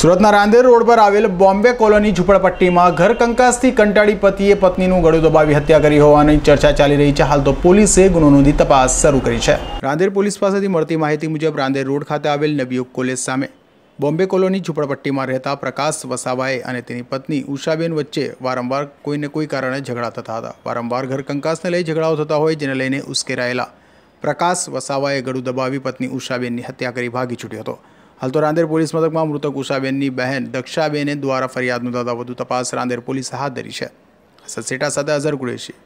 સુરતના રાંદેર રોડ પર આવેલ બોમ્બે કોલોની ઝૂંપડપટ્ટીમાં ઘર કંકાસથી કંટાળી પતિએ પત્નીનું ગળું દબાવી હત્યા કરી હોવાની ચર્ચા ચાલી રહી છે હાલ તો પોલીસે ગુનો નોંધી તપાસ શરૂ કરી છે રાંદેર પોલીસ પાસેથી મળતી માહિતી મુજબ રાંદેર રોડ ખાતે આવેલ નબીયુગ કોલેજ સામે બોમ્બે કોલોની ઝૂંપડપટ્ટીમાં રહેતા પ્રકાશ વસાવાએ અને તેની પત્ની ઉષાબેન વચ્ચે વારંવાર કોઈને કોઈ કારણે ઝઘડા થતા હતા વારંવાર ઘર કંકાસને લઈ ઝઘડાઓ થતા હોય જેને લઈને ઉશ્કેરાયેલા પ્રકાશ વસાવાએ ગળું દબાવી પત્ની ઉષાબેનની હત્યા કરી ભાગી છૂટ્યો હતો હાલ તો રાંદેર પોલીસ મથકમાં મૃતક ઉષાબેનની બહેન દક્ષાબેને દ્વારા ફરિયાદ નોંધાતા વધુ તપાસ રાંદેર પોલીસ હાથ ધરી છે સસેટા સાથે અઝર કુરેશી